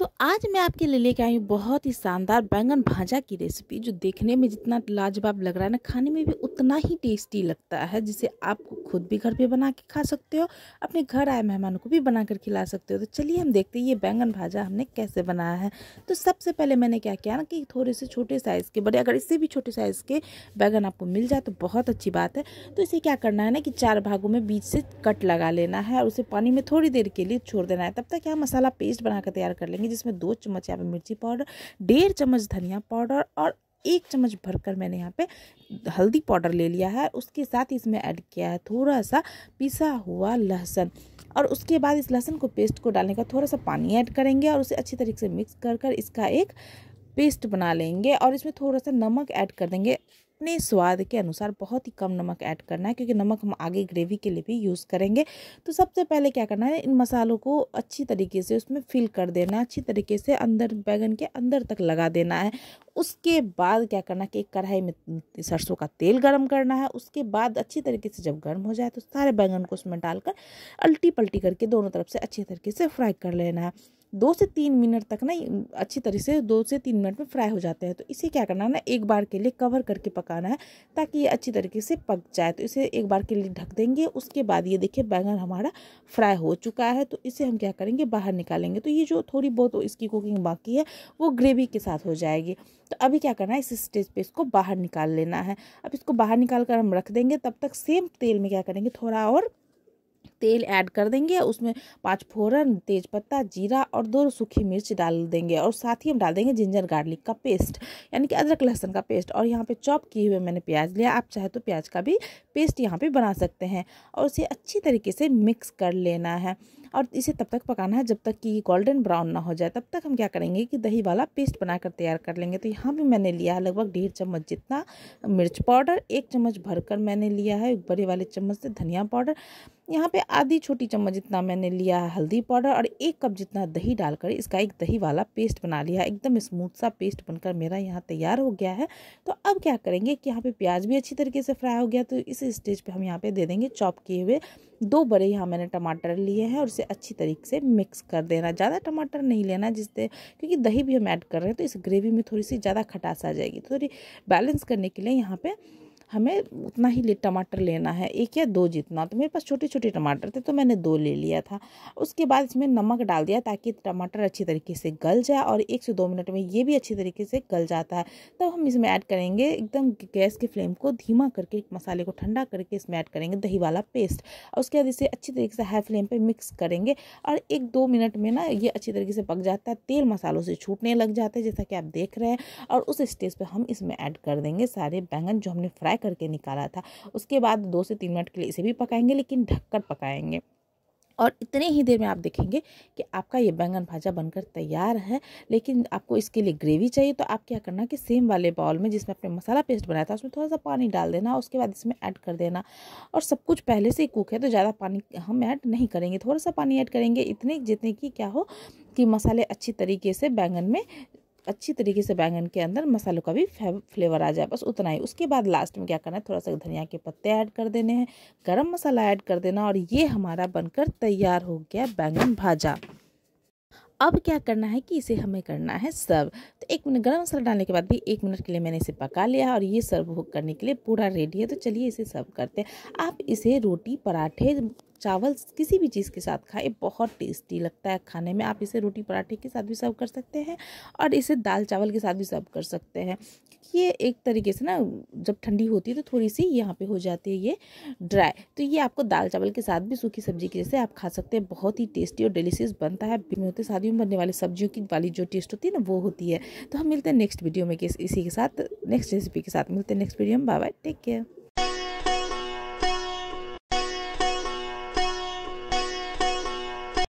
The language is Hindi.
तो आज मैं आपके लिए लेके आई हूँ बहुत ही शानदार बैंगन भाजा की रेसिपी जो देखने में जितना लाजवाब लग रहा है ना खाने में भी उतना ही टेस्टी लगता है जिसे आप खुद भी घर पे बना के खा सकते हो अपने घर आए मेहमानों को भी बना कर खिला सकते हो तो चलिए हम देखते हैं ये बैंगन भाजा हमने कैसे बनाया है तो सबसे पहले मैंने क्या किया ना कि थोड़े से छोटे साइज़ के बड़े अगर इससे भी छोटे साइज़ के बैंगन आपको मिल जाए तो बहुत अच्छी बात है तो इसे क्या करना है ना कि चार भागों में बीच से कट लगा लेना है और उसे पानी में थोड़ी देर के लिए छोड़ देना है तब तक क्या मसाला पेस्ट बना तैयार कर लेंगे लूँगी जिसमें दो चम्मच यहाँ पे मिर्ची पाउडर डेढ़ चम्मच धनिया पाउडर और एक चम्मच भरकर मैंने यहाँ पे हल्दी पाउडर ले लिया है उसके साथ इसमें ऐड किया है थोड़ा सा पिसा हुआ लहसुन और उसके बाद इस लहसुन को पेस्ट को डालने का थोड़ा सा पानी ऐड करेंगे और उसे अच्छी तरीके से मिक्स कर कर इसका एक पेस्ट बना लेंगे और इसमें थोड़ा सा नमक ऐड कर देंगे अपने स्वाद के अनुसार बहुत ही कम नमक ऐड करना है क्योंकि नमक हम आगे ग्रेवी के लिए भी यूज़ करेंगे तो सबसे पहले क्या करना है इन मसालों को अच्छी तरीके से उसमें फिल कर देना है अच्छी तरीके से अंदर बैगन के अंदर तक लगा देना है उसके बाद क्या करना है कि कढ़ाई में सरसों का तेल गर्म करना है उसके बाद अच्छी तरीके से जब गर्म हो जाए तो सारे बैंगन को उसमें डालकर अल्टी पल्टी करके दोनों तरफ से अच्छी तरीके से फ्राई कर लेना है दो से तीन मिनट तक ना अच्छी तरह से दो से तीन मिनट में फ्राई हो जाते हैं तो इसे क्या करना है ना एक बार के लिए कवर करके पकाना है ताकि ये अच्छी तरीके से पक जाए तो इसे एक बार के लिए ढक देंगे उसके बाद ये देखिए बैंगन हमारा फ्राई हो चुका है तो इसे हम क्या करेंगे बाहर निकालेंगे तो ये जो थोड़ी बहुत इसकी कुकिंग बाकी है वो ग्रेवी के साथ हो जाएगी तो अभी क्या करना है इस स्टेज पर इसको बाहर निकाल लेना है अब इसको बाहर निकाल कर हम रख देंगे तब तक सेम तेल में क्या करेंगे थोड़ा और तेल ऐड कर देंगे उसमें पाँच फोरन तेज पत्ता जीरा और दो सूखी मिर्च डाल देंगे और साथ ही हम डाल देंगे जिंजर गार्लिक का पेस्ट यानी कि अदरक लहसुन का पेस्ट और यहाँ पे चॉप किए हुए मैंने प्याज लिया आप चाहे तो प्याज का भी पेस्ट यहाँ पे बना सकते हैं और उसे अच्छी तरीके से मिक्स कर लेना है और इसे तब तक पकाना है जब तक कि गोल्डन ब्राउन ना हो जाए तब तक हम क्या करेंगे कि दही वाला पेस्ट बनाकर तैयार कर लेंगे तो यहाँ भी मैंने लिया है लगभग डेढ़ चम्मच जितना मिर्च पाउडर एक चम्मच भरकर मैंने लिया है बड़े वाले चम्मच से धनिया पाउडर यहाँ पे आधी छोटी चम्मच जितना मैंने लिया है हल्दी पाउडर और एक कप जितना दही डालकर इसका एक दही वाला पेस्ट बना लिया है एकदम स्मूथ सा पेस्ट बनकर मेरा यहाँ तैयार हो गया है तो अब क्या करेंगे कि यहाँ पे प्याज भी अच्छी तरीके से फ्राई हो गया तो इस स्टेज पे हम यहाँ पे दे देंगे चॉप किए हुए दो बड़े यहाँ मैंने टमाटर लिए हैं और इसे अच्छी तरीके से मिक्स कर देना ज़्यादा टमाटर नहीं लेना जिससे क्योंकि दही भी हम ऐड कर रहे हैं तो इस ग्रेवी में थोड़ी सी ज़्यादा खटास आ जाएगी तो थोड़ी बैलेंस करने के लिए यहाँ पर हमें उतना ही ले टमाटर लेना है एक या दो जितना तो मेरे पास छोटे छोटे टमाटर थे तो मैंने दो ले लिया था उसके बाद इसमें नमक डाल दिया ताकि टमाटर अच्छी तरीके से गल जाए और एक से दो मिनट में ये भी अच्छी तरीके से गल जाता है तब तो हम इसमें ऐड करेंगे एकदम गैस के फ्लेम को धीमा करके मसाले को ठंडा करके इसमें ऐड करेंगे दही वाला पेस्ट और उसके बाद इसे अच्छी तरीके से हाई फ्लेम पर मिक्स करेंगे और एक दो मिनट में ना ये अच्छी तरीके से पक जाता है तेल मसालों से छूटने लग जाता है जैसा कि आप देख रहे हैं और उस स्टेज पर हम इसमें ऐड कर देंगे सारे बैंगन जो हमने फ्राई करके निकाला था उसके बाद दो से तीन मिनट के लिए इसे भी पकाएंगे लेकिन ढककर पकाएंगे और इतने ही देर में आप देखेंगे कि आपका ये बैंगन भाजा बनकर तैयार है लेकिन आपको इसके लिए ग्रेवी चाहिए तो आप क्या करना कि सेम वाले बाउल में जिसमें आपने मसाला पेस्ट बनाया था उसमें थोड़ा सा पानी डाल देना उसके बाद इसमें ऐड कर देना और सब कुछ पहले से ही कुक है तो ज़्यादा पानी हम ऐड नहीं करेंगे थोड़ा सा पानी ऐड करेंगे इतने जितने की क्या हो कि मसाले अच्छी तरीके से बैंगन में अच्छी तरीके से बैंगन के अंदर मसालों का भी फ्लेवर आ जाए बस उतना ही उसके बाद लास्ट में क्या करना है थोड़ा सा धनिया के पत्ते ऐड कर देने हैं गरम मसाला ऐड कर देना और ये हमारा बनकर तैयार हो गया बैंगन भाजा अब क्या करना है कि इसे हमें करना है सर्व तो एक मिनट गर्म मसाला डालने के बाद भी एक मिनट के लिए मैंने इसे पका लिया और ये सर्व करने के लिए पूरा रेडी है तो चलिए इसे सर्व करते हैं आप इसे रोटी पराठे चावल किसी भी चीज़ के साथ खाए बहुत टेस्टी लगता है खाने में आप इसे रोटी पराठे के साथ भी सर्व कर सकते हैं और इसे दाल चावल के साथ भी सर्व कर सकते हैं ये एक तरीके से ना जब ठंडी होती है तो थोड़ी सी यहाँ पे हो जाती है ये ड्राई तो ये आपको दाल चावल के साथ भी सूखी सब्जी के जैसे आप खा सकते हैं बहुत ही टेस्टी और डिलीशियस बनता है होते शादियों में बनने वाली सब्जियों की वाली जो टेस्ट होती है ना वो होती है तो हम मिलते हैं नेक्स्ट वीडियो में इसी के साथ नेक्स्ट रेसिपी के साथ मिलते हैं नेक्स्ट वीडियो में बाय बाय टेक केयर